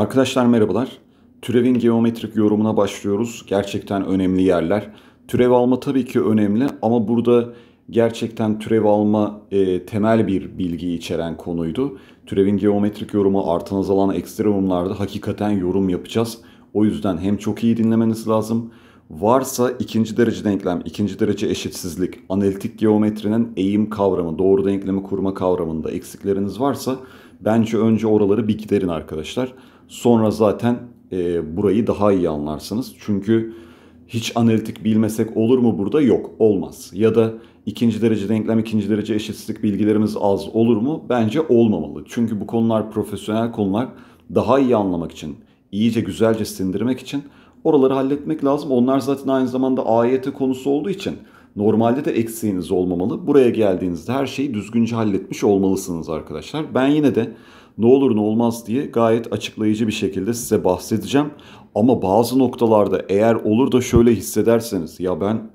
Arkadaşlar merhabalar. Türevin geometrik yorumuna başlıyoruz. Gerçekten önemli yerler. Türev alma tabii ki önemli ama burada gerçekten türev alma e, temel bir bilgi içeren konuydu. Türevin geometrik yorumu artan azalan ekstremumlarda hakikaten yorum yapacağız. O yüzden hem çok iyi dinlemeniz lazım. Varsa ikinci derece denklem, ikinci derece eşitsizlik, analitik geometrinin eğim kavramı, doğru denklemi kurma kavramında eksikleriniz varsa bence önce oraları bir giderin arkadaşlar. Sonra zaten e, burayı daha iyi anlarsınız. Çünkü hiç analitik bilmesek olur mu burada? Yok, olmaz. Ya da ikinci derece denklem, ikinci derece eşitsizlik bilgilerimiz az olur mu? Bence olmamalı. Çünkü bu konular profesyonel konular. Daha iyi anlamak için, iyice güzelce sindirmek için oraları halletmek lazım. Onlar zaten aynı zamanda AYT konusu olduğu için normalde de eksiğiniz olmamalı. Buraya geldiğinizde her şeyi düzgünce halletmiş olmalısınız arkadaşlar. Ben yine de ne olur ne olmaz diye gayet açıklayıcı bir şekilde size bahsedeceğim. Ama bazı noktalarda eğer olur da şöyle hissederseniz ya ben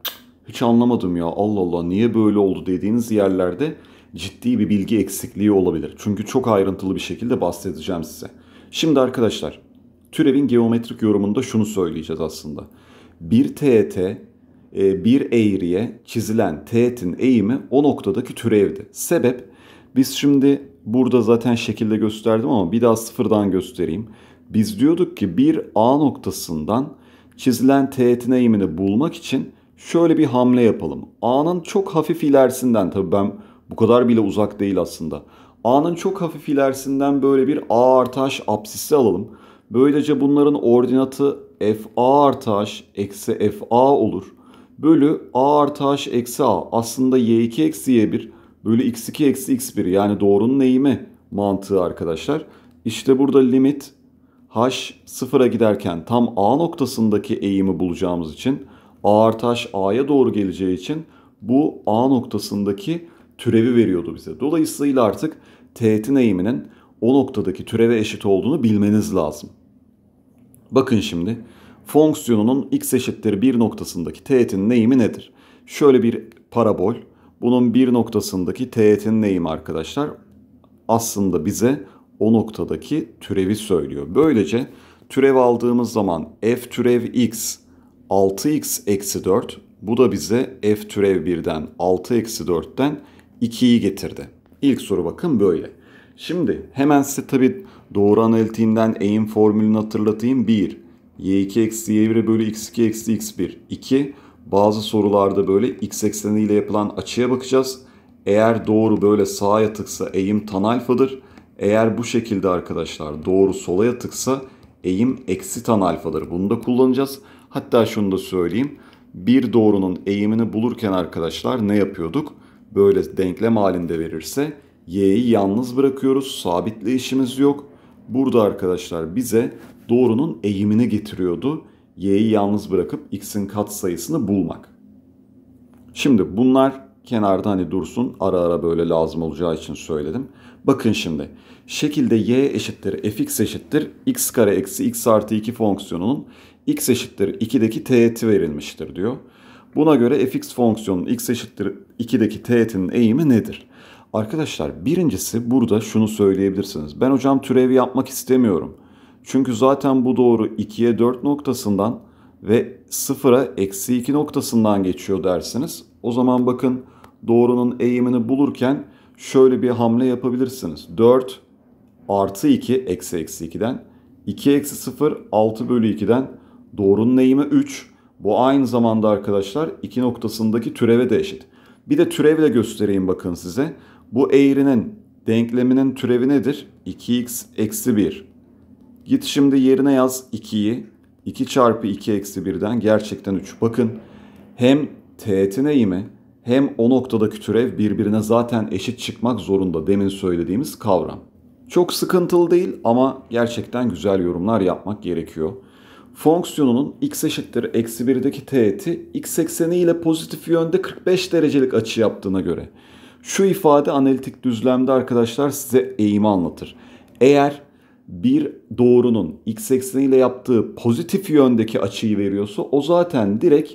hiç anlamadım ya Allah Allah niye böyle oldu dediğiniz yerlerde ciddi bir bilgi eksikliği olabilir. Çünkü çok ayrıntılı bir şekilde bahsedeceğim size. Şimdi arkadaşlar türevin geometrik yorumunda şunu söyleyeceğiz aslında. Bir teğet e, bir eğriye çizilen teğetin eğimi o noktadaki türevdi. Sebep biz şimdi burada zaten şekilde gösterdim ama bir daha sıfırdan göstereyim. Biz diyorduk ki bir A noktasından çizilen teğetin eğimini bulmak için şöyle bir hamle yapalım. A'nın çok hafif ilerisinden tabii ben bu kadar bile uzak değil aslında. A'nın çok hafif ilerisinden böyle bir A artı H apsisi alalım. Böylece bunların ordinatı FA artı H eksi FA olur. Bölü A artı H eksi A. Aslında Y2 eksi Y1 bölü x2 eksi x1 yani doğrunun eğimi mantığı arkadaşlar. İşte burada limit h sıfıra giderken tam a noktasındaki eğimi bulacağımız için a artı h a'ya doğru geleceği için bu a noktasındaki türevi veriyordu bize. Dolayısıyla artık teğetin eğiminin o noktadaki türeve eşit olduğunu bilmeniz lazım. Bakın şimdi fonksiyonunun x eşittir 1 noktasındaki teğetin eğimi nedir? Şöyle bir parabol bunun bir noktasındaki teğetin neyim arkadaşlar? Aslında bize o noktadaki türevi söylüyor. Böylece türev aldığımız zaman f türev x 6x eksi 4 bu da bize f türev 1'den 6 eksi 4'ten 2'yi getirdi. İlk soru bakın böyle. Şimdi hemen size tabi doğru analitiğinden eğim formülünü hatırlatayım. 1 y2 eksi y1 bölü x2 eksi x1 2 bazı sorularda böyle x ekseniyle yapılan açıya bakacağız. Eğer doğru böyle sağa yatıksa eğim tan alfadır. Eğer bu şekilde arkadaşlar doğru sola yatıksa eğim eksi tan alfadır. Bunu da kullanacağız. Hatta şunu da söyleyeyim. Bir doğrunun eğimini bulurken arkadaşlar ne yapıyorduk? Böyle denklem halinde verirse y'yi yalnız bırakıyoruz. Sabitle işimiz yok. Burada arkadaşlar bize doğrunun eğimini getiriyordu y'yi yalnız bırakıp x'in katsayısını bulmak. Şimdi bunlar kenarda hani dursun ara ara böyle lazım olacağı için söyledim. Bakın şimdi şekilde y eşittir fx eşittir x kare eksi x artı 2 fonksiyonunun x eşittir 2'deki teğeti verilmiştir diyor. Buna göre fx fonksiyonunun x eşittir 2'deki teğetinin eğimi nedir? Arkadaşlar birincisi burada şunu söyleyebilirsiniz. Ben hocam türevi yapmak istemiyorum. Çünkü zaten bu doğru 2'ye 4 noktasından ve 0'a eksi 2 noktasından geçiyor dersiniz. O zaman bakın doğrunun eğimini bulurken şöyle bir hamle yapabilirsiniz. 4 artı 2 eksi eksi 2'den 2 eksi 0 6 bölü 2'den doğrunun eğimi 3. Bu aynı zamanda arkadaşlar 2 noktasındaki türeve de eşit. Bir de türevle göstereyim bakın size. Bu eğrinin denkleminin türevi nedir? 2x eksi 1 Git şimdi yerine yaz 2'yi. 2 çarpı 2 eksi 1'den gerçekten 3. Bakın hem teğet eğimi hem o noktadaki türev birbirine zaten eşit çıkmak zorunda demin söylediğimiz kavram. Çok sıkıntılı değil ama gerçekten güzel yorumlar yapmak gerekiyor. Fonksiyonunun x eşittir eksi 1'deki teğeti x ekseni ile pozitif yönde 45 derecelik açı yaptığına göre. Şu ifade analitik düzlemde arkadaşlar size eğimi anlatır. Eğer bir doğrunun x ekseniyle yaptığı pozitif yöndeki açıyı veriyorsa o zaten direkt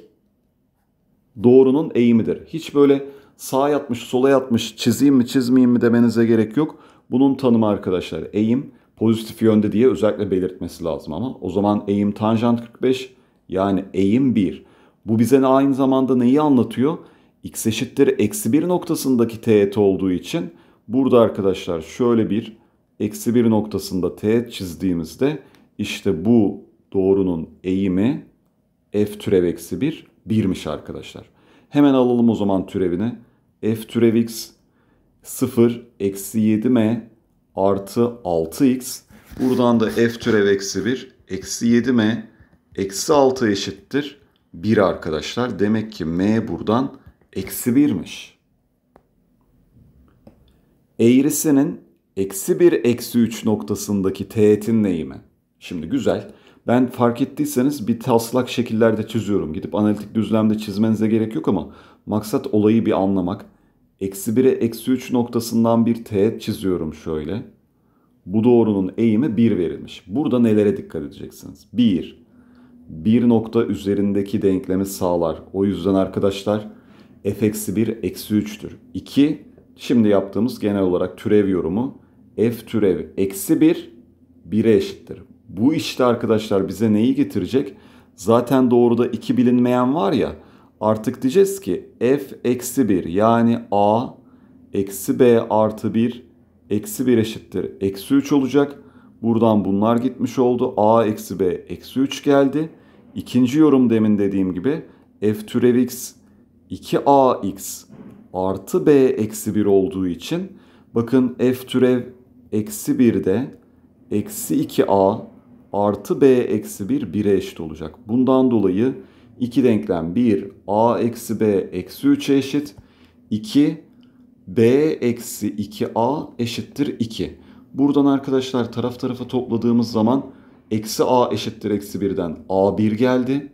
doğrunun eğimidir. Hiç böyle sağa yatmış, sola yatmış, çizeyim mi, çizmeyeyim mi demenize gerek yok. Bunun tanımı arkadaşlar eğim pozitif yönde diye özellikle belirtmesi lazım ama o zaman eğim tanjant 45 yani eğim 1. Bu bize aynı zamanda neyi anlatıyor? x eşittir eksi 1 noktasındaki teğet olduğu için burada arkadaşlar şöyle bir eksi 1 noktasında teğet çizdiğimizde işte bu doğrunun eğimi f türev eksi 1 1'miş arkadaşlar. Hemen alalım o zaman türevini. f türev x 0 eksi 7m artı 6x. Buradan da f türev eksi 1 eksi 7m eksi 6 eşittir 1 arkadaşlar. Demek ki m buradan eksi 1'miş. Eğrisinin eksi 1 eksi 3 noktasındaki teğetin eğimi. Şimdi güzel. Ben fark ettiyseniz bir taslak şekillerde çiziyorum. Gidip analitik düzlemde çizmenize gerek yok ama maksat olayı bir anlamak. Eksi 1'e eksi 3 noktasından bir teğet çiziyorum şöyle. Bu doğrunun eğimi 1 verilmiş. Burada nelere dikkat edeceksiniz? 1. 1 nokta üzerindeki denklemi sağlar. O yüzden arkadaşlar f eksi 1 eksi 3'tür. 2. Şimdi yaptığımız genel olarak türev yorumu f türev eksi 1 1'e eşittir. Bu işte arkadaşlar bize neyi getirecek? Zaten doğruda 2 bilinmeyen var ya artık diyeceğiz ki f eksi 1 yani a eksi b artı 1 eksi 1 eşittir. Eksi 3 olacak. Buradan bunlar gitmiş oldu. a eksi b eksi 3 geldi. İkinci yorum demin dediğim gibi f türev x 2 x artı b eksi 1 olduğu için bakın f türev eksi 1'de eksi 2a artı b eksi 1 1'e eşit olacak. Bundan dolayı iki denklem 1 a eksi b eksi 3'e eşit 2 b eksi 2a eşittir 2. Buradan arkadaşlar taraf tarafa topladığımız zaman eksi a eşittir eksi 1'den a1 geldi.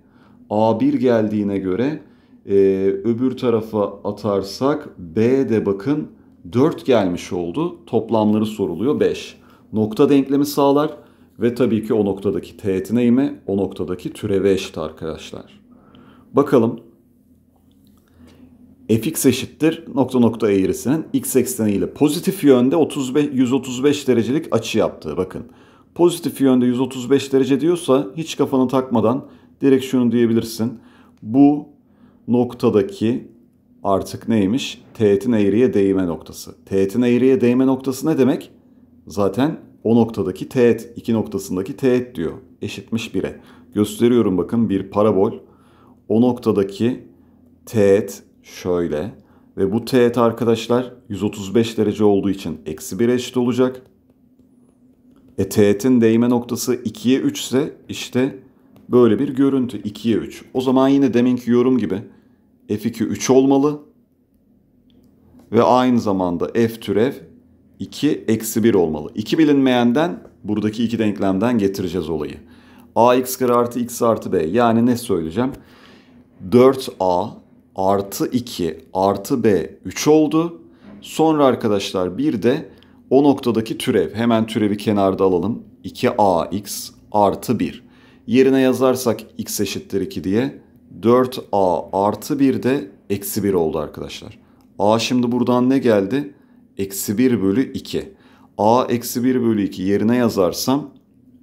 a1 geldiğine göre e, öbür tarafa atarsak B de bakın 4 gelmiş oldu. Toplamları soruluyor 5. Nokta denklemi sağlar ve tabii ki o noktadaki teğet neyimi o noktadaki türeve eşit arkadaşlar. Bakalım fx eşittir nokta nokta eğrisinin x ekseniyle pozitif yönde 35, 135 derecelik açı yaptığı bakın. Pozitif yönde 135 derece diyorsa hiç kafanı takmadan direkt şunu diyebilirsin. Bu noktadaki artık neymiş? Teğetin eğriye değme noktası. Teğetin eğriye değme noktası ne demek? Zaten o noktadaki teğet, iki noktasındaki teğet diyor. Eşitmiş 1'e. Gösteriyorum bakın bir parabol. O noktadaki teğet şöyle. Ve bu teğet arkadaşlar 135 derece olduğu için eksi 1 eşit olacak. E teğetin değme noktası 2'ye 3 ise işte böyle bir görüntü 2'ye 3. O zaman yine deminki yorum gibi f2 3 olmalı. Ve aynı zamanda f türev 2 eksi 1 olmalı. 2 bilinmeyenden buradaki iki denklemden getireceğiz olayı. ax kare artı x artı b yani ne söyleyeceğim? 4a artı 2 artı b 3 oldu. Sonra arkadaşlar bir de o noktadaki türev. Hemen türevi kenarda alalım. 2ax artı 1. Yerine yazarsak x eşittir 2 diye 4a artı 1 de eksi 1 oldu arkadaşlar. a şimdi buradan ne geldi? Eksi 1 bölü 2. a eksi 1 bölü 2 yerine yazarsam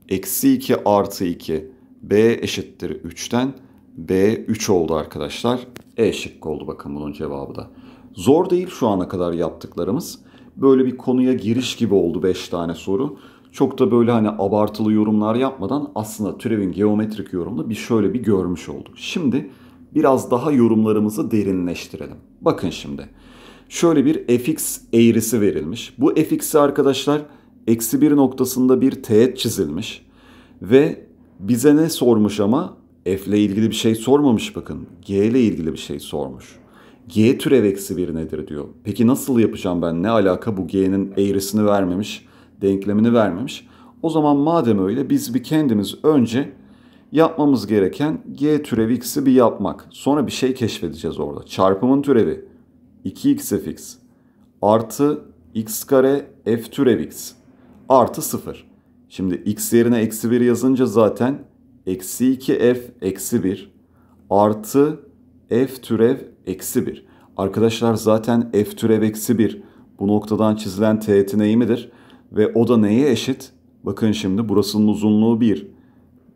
eksi 2 artı 2 b eşittir 3'ten b 3 oldu arkadaşlar. E şıkkı oldu bakın bunun cevabı da. Zor değil şu ana kadar yaptıklarımız. Böyle bir konuya giriş gibi oldu 5 tane soru çok da böyle hani abartılı yorumlar yapmadan aslında türevin geometrik yorumunu bir şöyle bir görmüş olduk. Şimdi biraz daha yorumlarımızı derinleştirelim. Bakın şimdi. Şöyle bir fx eğrisi verilmiş. Bu fx'i arkadaşlar eksi bir noktasında bir teğet çizilmiş. Ve bize ne sormuş ama f ile ilgili bir şey sormamış bakın. G ile ilgili bir şey sormuş. G türev eksi bir nedir diyor. Peki nasıl yapacağım ben? Ne alaka bu G'nin eğrisini vermemiş denklemini vermemiş. O zaman madem öyle biz bir kendimiz önce yapmamız gereken g türevi x'i bir yapmak. Sonra bir şey keşfedeceğiz orada. Çarpımın türevi 2x fx artı x kare f türevi x artı 0. Şimdi x yerine eksi 1 yazınca zaten eksi 2 f eksi 1 artı f türev eksi 1. Arkadaşlar zaten f türev eksi 1 bu noktadan çizilen teğetin eğimidir. Ve o da neye eşit? Bakın şimdi burasının uzunluğu 1.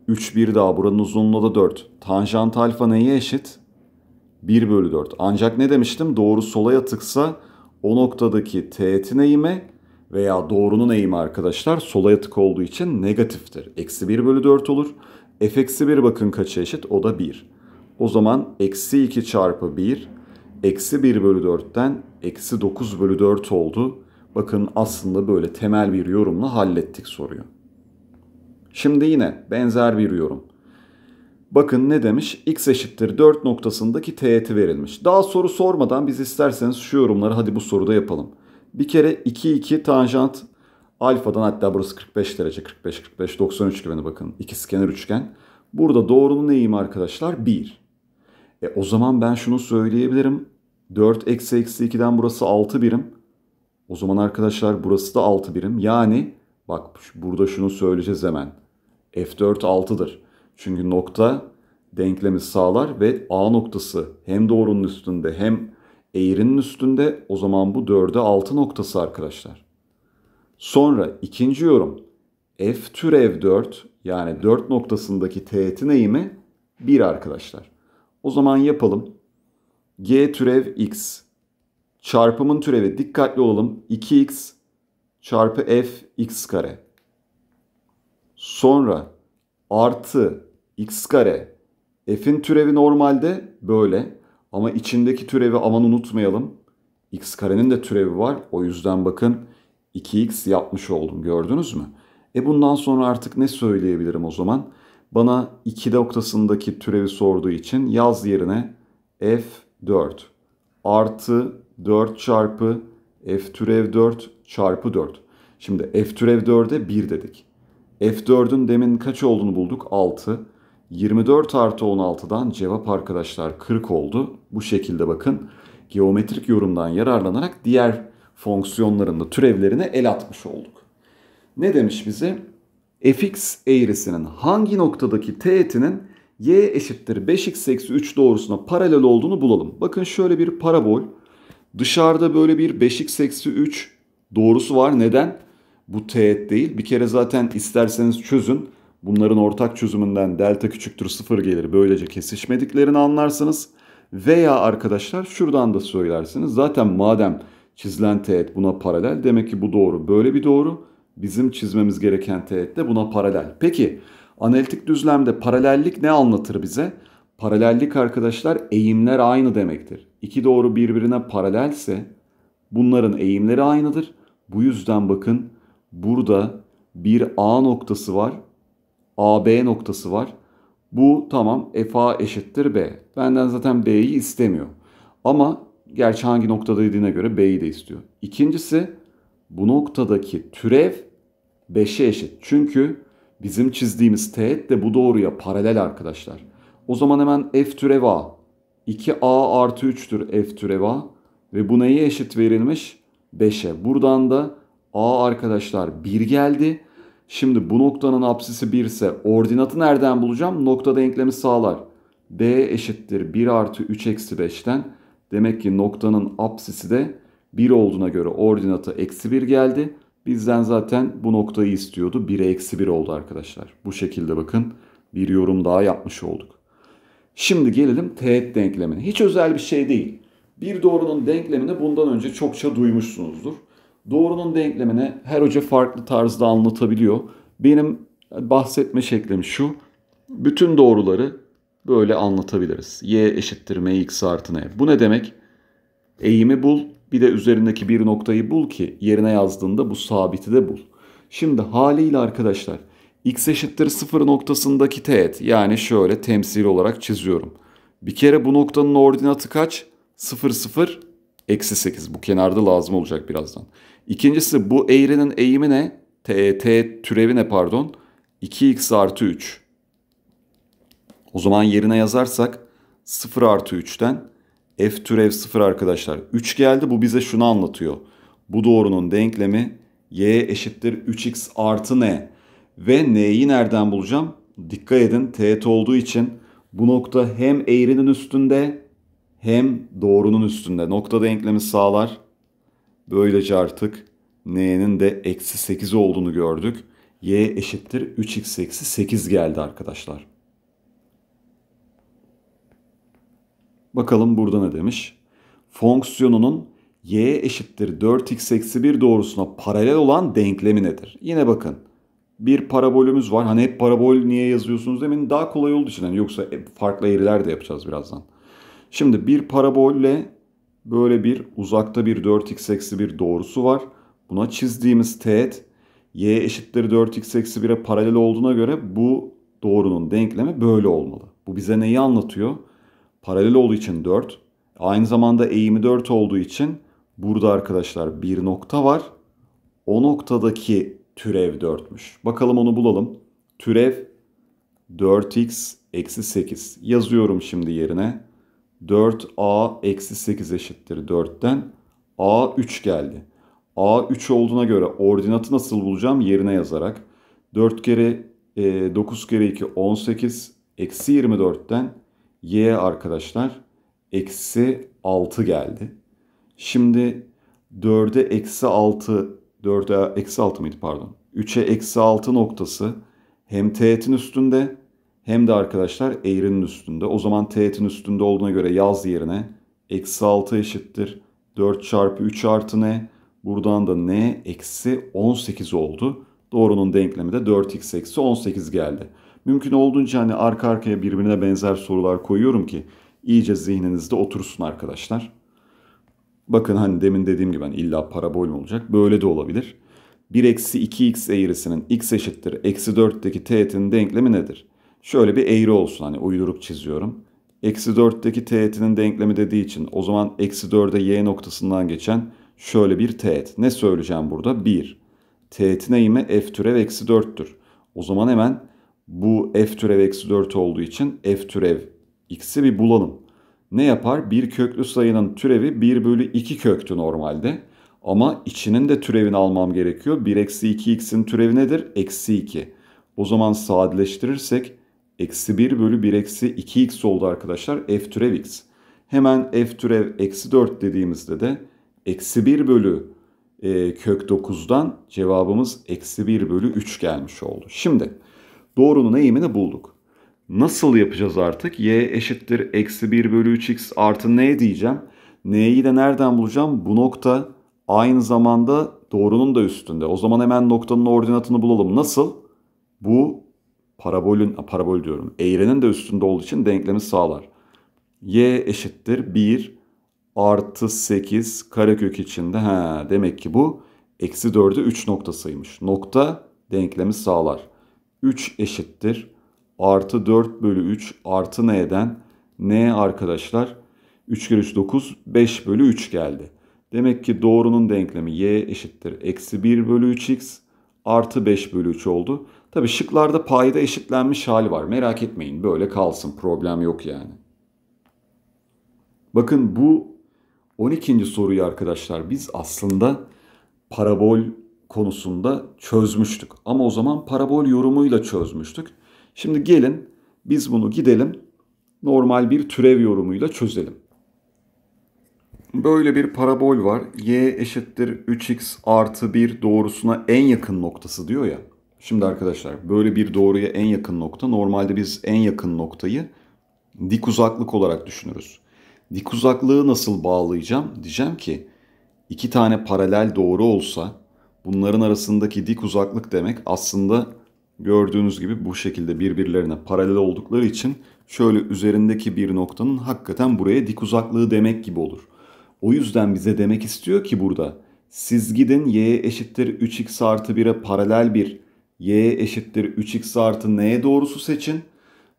3 1 daha buranın uzunluğu da 4. Tanjant alfa neye eşit? 1 bölü 4. Ancak ne demiştim? Doğru sola yatıksa o noktadaki teğetin eğimi veya doğrunun eğimi arkadaşlar sola yatık olduğu için negatiftir. Eksi 1 bölü 4 olur. F eksi 1 bakın kaç eşit? O da 1. O zaman eksi 2 çarpı 1 eksi 1 bölü 4'ten eksi 9 bölü 4 oldu. Bakın aslında böyle temel bir yorumla hallettik soruyu. Şimdi yine benzer bir yorum. Bakın ne demiş? X eşittir 4 noktasındaki teğeti verilmiş. Daha soru sormadan biz isterseniz şu yorumları hadi bu soruda yapalım. Bir kere 2 2 tanjant alfadan hatta burası 45 derece 45 45 90 üçgeni bakın. İkizkenar üçgen. Burada doğrunun neyim arkadaşlar 1. E o zaman ben şunu söyleyebilirim. 4 eksi eksi 2'den burası 6 birim. O zaman arkadaşlar burası da 6 birim. Yani bak burada şunu söyleyeceğiz hemen. F4 6'dır. Çünkü nokta denklemi sağlar ve A noktası hem doğrunun üstünde hem eğrinin üstünde. O zaman bu 4'e 6 noktası arkadaşlar. Sonra ikinci yorum. F türev 4 yani 4 noktasındaki teğetin eğimi 1 arkadaşlar. O zaman yapalım. G türev x Çarpımın türevi dikkatli olalım. 2x çarpı f x kare. Sonra artı x kare. F'in türevi normalde böyle. Ama içindeki türevi aman unutmayalım. X karenin de türevi var. O yüzden bakın 2x yapmış oldum gördünüz mü? E bundan sonra artık ne söyleyebilirim o zaman? Bana 2 noktasındaki türevi sorduğu için yaz yerine f4 artı 4 çarpı f türev 4 çarpı 4. Şimdi f türev 4'e 1 dedik. F4'ün demin kaç olduğunu bulduk? 6. 24 artı 16'dan cevap arkadaşlar 40 oldu. Bu şekilde bakın geometrik yorumdan yararlanarak diğer fonksiyonların da türevlerine el atmış olduk. Ne demiş bize? fx eğrisinin hangi noktadaki teğetinin y eşittir 5x eksi 3 doğrusuna paralel olduğunu bulalım. Bakın şöyle bir parabol Dışarıda böyle bir 5x 3 doğrusu var. Neden? Bu teğet değil. Bir kere zaten isterseniz çözün. Bunların ortak çözümünden delta küçüktür 0 gelir. Böylece kesişmediklerini anlarsınız. Veya arkadaşlar şuradan da söylersiniz. Zaten madem çizilen teğet buna paralel demek ki bu doğru. Böyle bir doğru. Bizim çizmemiz gereken teğet de buna paralel. Peki analitik düzlemde paralellik ne anlatır bize? Paralellik arkadaşlar eğimler aynı demektir iki doğru birbirine paralelse bunların eğimleri aynıdır. Bu yüzden bakın burada bir A noktası var. AB noktası var. Bu tamam FA eşittir B. Benden zaten B'yi istemiyor. Ama gerçi hangi noktadaydığına göre B'yi de istiyor. İkincisi bu noktadaki türev 5'e eşit. Çünkü bizim çizdiğimiz teğet de bu doğruya paralel arkadaşlar. O zaman hemen F türev A 2a artı 3'tür f türev a. Ve bu neye eşit verilmiş? 5'e. Buradan da a arkadaşlar 1 geldi. Şimdi bu noktanın apsisi 1 ise ordinatı nereden bulacağım? Nokta denklemi sağlar. b eşittir 1 artı 3 eksi 5'ten. Demek ki noktanın apsisi de 1 olduğuna göre ordinatı eksi 1 geldi. Bizden zaten bu noktayı istiyordu. 1'e eksi 1 oldu arkadaşlar. Bu şekilde bakın bir yorum daha yapmış olduk. Şimdi gelelim teğet denklemine. Hiç özel bir şey değil. Bir doğrunun denklemini bundan önce çokça duymuşsunuzdur. Doğrunun denklemini her hoca farklı tarzda anlatabiliyor. Benim bahsetme şeklim şu. Bütün doğruları böyle anlatabiliriz. Y eşittir mx artı n. Bu ne demek? Eğimi bul, bir de üzerindeki bir noktayı bul ki yerine yazdığında bu sabiti de bul. Şimdi haliyle arkadaşlar x eşittir 0 noktasındaki teğet yani şöyle temsil olarak çiziyorum. Bir kere bu noktanın ordinatı kaç? 0 0 eksi 8 bu kenarda lazım olacak birazdan. İkincisi bu eğrinin eğimi ne? T, t türevi ne pardon? 2x artı 3. O zaman yerine yazarsak 0 artı 3'ten f türev 0 arkadaşlar. 3 geldi bu bize şunu anlatıyor. Bu doğrunun denklemi y eşittir 3x artı ne? Ve n'yi nereden bulacağım? Dikkat edin teğet olduğu için bu nokta hem eğrinin üstünde hem doğrunun üstünde. Nokta denklemi sağlar. Böylece artık n'nin de eksi 8 olduğunu gördük. y eşittir 3x eksi 8 geldi arkadaşlar. Bakalım burada ne demiş? Fonksiyonunun y eşittir 4x eksi 1 doğrusuna paralel olan denklemi nedir? Yine bakın bir parabolümüz var. Hani hep parabol niye yazıyorsunuz demenin daha kolay olduğu için. Yani yoksa e, farklı eğriler de yapacağız birazdan. Şimdi bir parabolle böyle bir uzakta bir 4x eksi bir doğrusu var. Buna çizdiğimiz teğet y eşittir 4x eksi 1'e paralel olduğuna göre bu doğrunun denklemi böyle olmalı. Bu bize neyi anlatıyor? Paralel olduğu için 4. Aynı zamanda eğimi 4 olduğu için burada arkadaşlar bir nokta var. O noktadaki türev 4'müş. Bakalım onu bulalım. Türev 4x eksi 8. Yazıyorum şimdi yerine. 4a eksi 8 eşittir 4'ten. a 3 geldi. a 3 olduğuna göre ordinatı nasıl bulacağım? Yerine yazarak. 4 kere e, 9 kere 2 18 eksi 24'ten y arkadaşlar eksi 6 geldi. Şimdi 4'e eksi 6 4'e eksi 6 mıydı pardon. 3'e eksi 6 noktası hem teğetin üstünde hem de arkadaşlar eğrinin üstünde. O zaman teğetin üstünde olduğuna göre yaz yerine eksi 6 eşittir. 4 çarpı 3 artı n. Buradan da n eksi 18 oldu. Doğrunun denklemi de 4x eksi 18 geldi. Mümkün olduğunca hani arka arkaya birbirine benzer sorular koyuyorum ki iyice zihninizde otursun arkadaşlar. Bakın hani demin dediğim gibi hani illa parabol mu olacak? Böyle de olabilir. 1 eksi 2x eğrisinin x eşittir eksi 4'teki teğetin denklemi nedir? Şöyle bir eğri olsun hani uydurup çiziyorum. Eksi 4'teki teğetinin denklemi dediği için o zaman eksi 4'e y noktasından geçen şöyle bir teğet. Ne söyleyeceğim burada? 1. Teğetin eğimi f türev eksi 4'tür. O zaman hemen bu f türev eksi 4 olduğu için f türev x'i bir bulalım ne yapar? Bir köklü sayının türevi 1 bölü 2 köktü normalde. Ama içinin de türevini almam gerekiyor. 1 eksi 2x'in türevi nedir? Eksi 2. O zaman sadeleştirirsek eksi 1 bölü 1 eksi 2x oldu arkadaşlar. F türev x. Hemen f türev eksi 4 dediğimizde de eksi 1 bölü e, kök 9'dan cevabımız eksi 1 bölü 3 gelmiş oldu. Şimdi doğrunun eğimini bulduk. Nasıl yapacağız artık? Y eşittir eksi 1 bölü 3x artı n diyeceğim. N'yi de nereden bulacağım? Bu nokta aynı zamanda doğrunun da üstünde. O zaman hemen noktanın ordinatını bulalım. Nasıl? Bu parabolün, parabol diyorum, eğrenin de üstünde olduğu için denklemi sağlar. Y eşittir 1 artı 8 karekök içinde. Ha, demek ki bu eksi 4'e 3 noktasıymış. Nokta denklemi sağlar. 3 eşittir artı 4 bölü 3 artı n'den n arkadaşlar 3 kere 3 9 5 bölü 3 geldi. Demek ki doğrunun denklemi y eşittir eksi 1 bölü 3x artı 5 bölü 3 oldu. Tabi şıklarda payda eşitlenmiş hali var. Merak etmeyin böyle kalsın problem yok yani. Bakın bu 12. soruyu arkadaşlar biz aslında parabol konusunda çözmüştük. Ama o zaman parabol yorumuyla çözmüştük. Şimdi gelin biz bunu gidelim normal bir türev yorumuyla çözelim. Böyle bir parabol var. Y eşittir 3x artı 1 doğrusuna en yakın noktası diyor ya. Şimdi arkadaşlar böyle bir doğruya en yakın nokta. Normalde biz en yakın noktayı dik uzaklık olarak düşünürüz. Dik uzaklığı nasıl bağlayacağım? Diyeceğim ki iki tane paralel doğru olsa bunların arasındaki dik uzaklık demek aslında Gördüğünüz gibi bu şekilde birbirlerine paralel oldukları için şöyle üzerindeki bir noktanın hakikaten buraya dik uzaklığı demek gibi olur. O yüzden bize demek istiyor ki burada siz gidin y eşittir 3x artı 1'e paralel bir y eşittir 3x artı neye doğrusu seçin.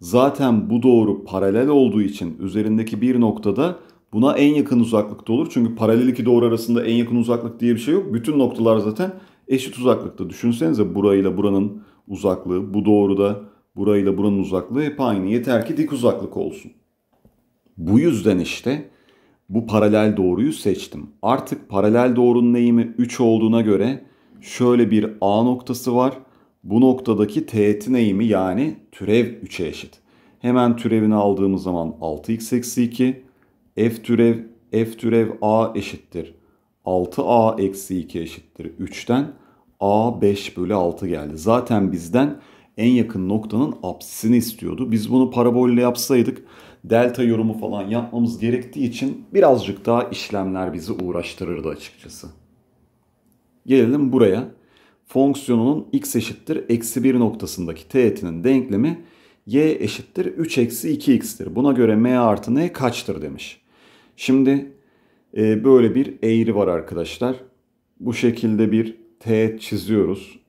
Zaten bu doğru paralel olduğu için üzerindeki bir noktada buna en yakın uzaklıkta olur. Çünkü paralel iki doğru arasında en yakın uzaklık diye bir şey yok. Bütün noktalar zaten eşit uzaklıkta. Düşünsenize burayla buranın uzaklığı. Bu doğruda burayla buranın uzaklığı hep aynı. Yeter ki dik uzaklık olsun. Bu yüzden işte bu paralel doğruyu seçtim. Artık paralel doğrunun eğimi 3 olduğuna göre şöyle bir A noktası var. Bu noktadaki teğetin eğimi yani türev 3'e eşit. Hemen türevini aldığımız zaman 6x eksi 2. F türev f türev a eşittir. 6a eksi 2 eşittir 3'ten. A 5 bölü 6 geldi. Zaten bizden en yakın noktanın apsisini istiyordu. Biz bunu parabolle yapsaydık delta yorumu falan yapmamız gerektiği için birazcık daha işlemler bizi uğraştırırdı açıkçası. Gelelim buraya. Fonksiyonunun x eşittir eksi 1 noktasındaki teğetinin denklemi y eşittir 3 eksi 2x'tir. Buna göre m artı n kaçtır demiş. Şimdi e, böyle bir eğri var arkadaşlar. Bu şekilde bir T çiziyoruz.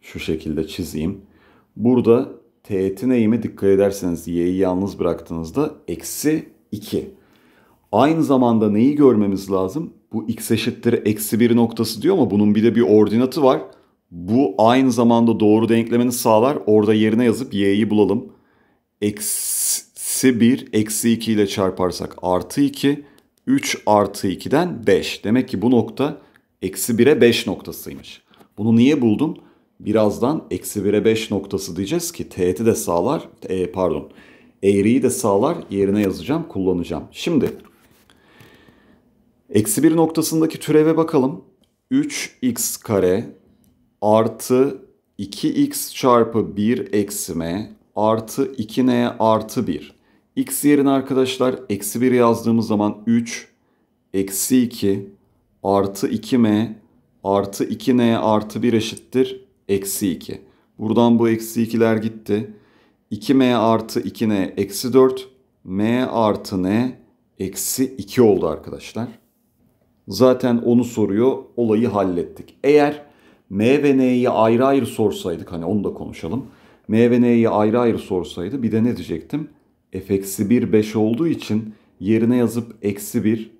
Şu şekilde çizeyim. Burada T'nin eğimi dikkat ederseniz y'yi yalnız bıraktığınızda eksi 2. Aynı zamanda neyi görmemiz lazım? Bu x eşittir eksi 1 noktası diyor ama bunun bir de bir ordinatı var. Bu aynı zamanda doğru denklemini sağlar. Orada yerine yazıp y'yi bulalım. Eksi 1 eksi 2 ile çarparsak artı 2. 3 artı 2'den 5. Demek ki bu nokta Eksi 1'e 5 noktasıymış. Bunu niye buldum? Birazdan eksi 1'e 5 noktası diyeceğiz ki teğeti de sağlar, e, pardon eğriyi de sağlar yerine yazacağım, kullanacağım. Şimdi eksi 1 noktasındaki türeve bakalım. 3x kare artı 2x çarpı 1 eksi m artı 2n artı 1. X yerine arkadaşlar eksi 1 yazdığımız zaman 3 eksi 2 artı 2m artı 2n artı 1 eşittir eksi 2. Buradan bu eksi 2'ler gitti. 2m artı 2n eksi 4 m artı n eksi 2 oldu arkadaşlar. Zaten onu soruyor olayı hallettik. Eğer m ve n'yi ayrı ayrı sorsaydık hani onu da konuşalım. m ve n'yi ayrı ayrı sorsaydı bir de ne diyecektim? f eksi 1 5 olduğu için yerine yazıp eksi 1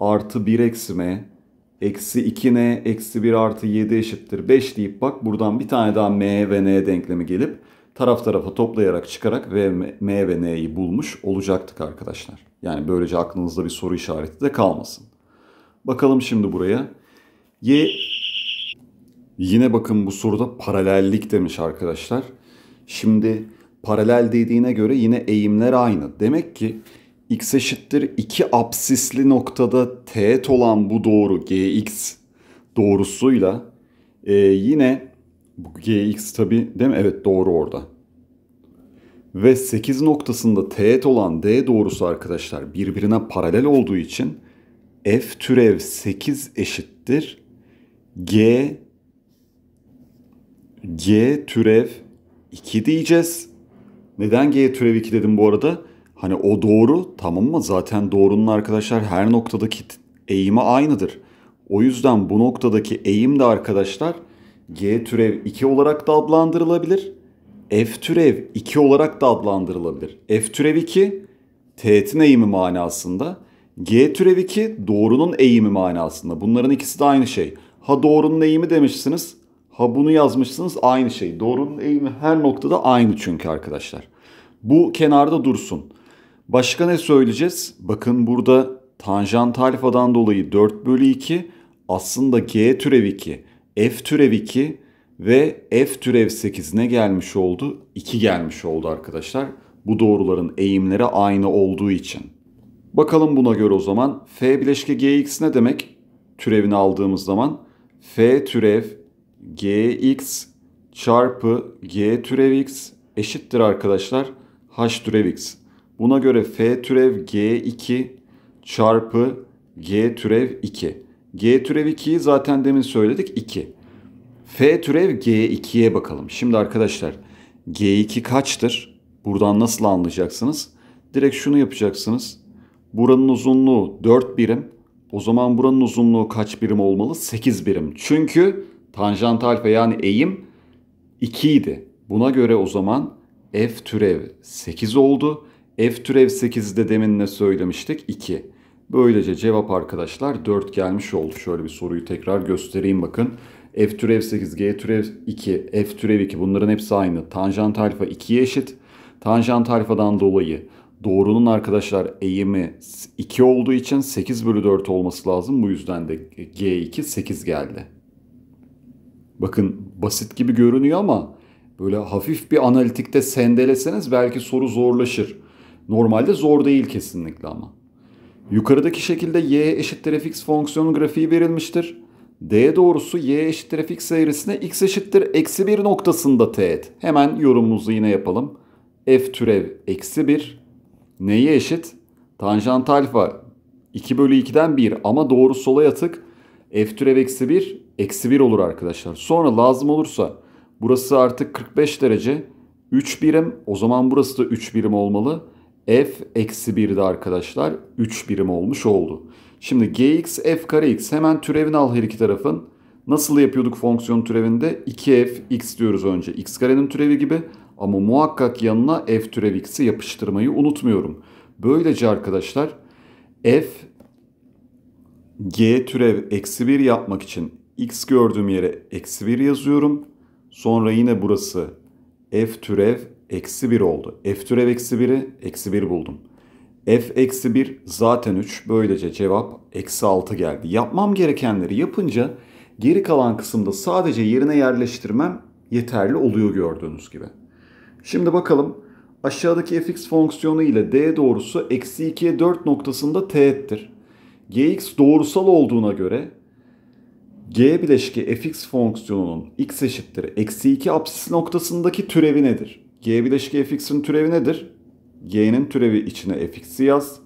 artı 1 eksi m Eksi 2 n eksi 1 artı 7 eşittir 5 deyip bak buradan bir tane daha m ve n denklemi gelip taraf tarafa toplayarak çıkarak ve m ve n'yi bulmuş olacaktık arkadaşlar. Yani böylece aklınızda bir soru işareti de kalmasın. Bakalım şimdi buraya. Y yine bakın bu soruda paralellik demiş arkadaşlar. Şimdi paralel dediğine göre yine eğimler aynı. Demek ki x eşittir 2 absisli noktada teğet olan bu doğru gx doğrusuyla e, yine bu gx tabi değil mi? Evet doğru orada. Ve 8 noktasında teğet olan d doğrusu arkadaşlar birbirine paralel olduğu için f türev 8 eşittir g g türev 2 diyeceğiz. Neden g türev 2 dedim bu arada? Hani o doğru tamam mı? Zaten doğrunun arkadaşlar her noktadaki eğimi aynıdır. O yüzden bu noktadaki eğim de arkadaşlar G türev 2 olarak da adlandırılabilir. F türev 2 olarak da adlandırılabilir. F türev 2 teğetin eğimi manasında. G türev 2 doğrunun eğimi manasında. Bunların ikisi de aynı şey. Ha doğrunun eğimi demişsiniz. Ha bunu yazmışsınız aynı şey. Doğrunun eğimi her noktada aynı çünkü arkadaşlar. Bu kenarda dursun. Başka ne söyleyeceğiz? Bakın burada tanjant alfadan dolayı 4 bölü 2 aslında g türev 2, f türev 2 ve f türev 8 ne gelmiş oldu? 2 gelmiş oldu arkadaşlar. Bu doğruların eğimleri aynı olduğu için. Bakalım buna göre o zaman f bileşke gx ne demek? Türevini aldığımız zaman f türev gx çarpı g türev x eşittir arkadaşlar h türev x. Buna göre f türev g2 çarpı g türev 2. g türev 2'yi zaten demin söyledik 2. f türev g2'ye bakalım. Şimdi arkadaşlar g2 kaçtır? Buradan nasıl anlayacaksınız? Direkt şunu yapacaksınız. Buranın uzunluğu 4 birim. O zaman buranın uzunluğu kaç birim olmalı? 8 birim. Çünkü tanjant alfa yani eğim 2 idi. Buna göre o zaman f türev 8 oldu. F türev 8'de demin ne söylemiştik? 2. Böylece cevap arkadaşlar 4 gelmiş oldu. Şöyle bir soruyu tekrar göstereyim bakın. F türev 8, G türev 2, F türev 2 bunların hepsi aynı. Tanjant alfa 2'ye eşit. Tanjant alfadan dolayı doğrunun arkadaşlar eğimi 2 olduğu için 8 bölü 4 olması lazım. Bu yüzden de G2 8 geldi. Bakın basit gibi görünüyor ama böyle hafif bir analitikte sendeleseniz belki soru zorlaşır. Normalde zor değil kesinlikle ama. Yukarıdaki şekilde y eşittir fx fonksiyonu grafiği verilmiştir. D doğrusu y eşittir fx eğrisine x eşittir eksi 1 noktasında teğet. Hemen yorumumuzu yine yapalım. f türev eksi 1 neye eşit? Tanjant alfa 2 bölü 2'den 1 ama doğru sola yatık. F türev eksi 1 eksi 1 olur arkadaşlar. Sonra lazım olursa burası artık 45 derece 3 birim o zaman burası da 3 birim olmalı f eksi 1'de arkadaşlar 3 birim olmuş oldu. Şimdi gx f kare x hemen türevini al her iki tarafın. Nasıl yapıyorduk fonksiyon türevinde? 2f x diyoruz önce x karenin türevi gibi ama muhakkak yanına f türev x'i yapıştırmayı unutmuyorum. Böylece arkadaşlar f g türev eksi 1 yapmak için x gördüğüm yere eksi 1 yazıyorum. Sonra yine burası f türev eksi 1 oldu. F türev eksi 1'i eksi 1 buldum. F eksi 1 zaten 3. Böylece cevap eksi 6 geldi. Yapmam gerekenleri yapınca geri kalan kısımda sadece yerine yerleştirmem yeterli oluyor gördüğünüz gibi. Şimdi bakalım aşağıdaki fx fonksiyonu ile d doğrusu eksi 2'ye 4 noktasında teğettir. gx doğrusal olduğuna göre g bileşki fx fonksiyonunun x eşittir eksi 2 apsis noktasındaki türevi nedir? G bileşik fx'in türevi nedir? G'nin türevi içine fx'i yaz.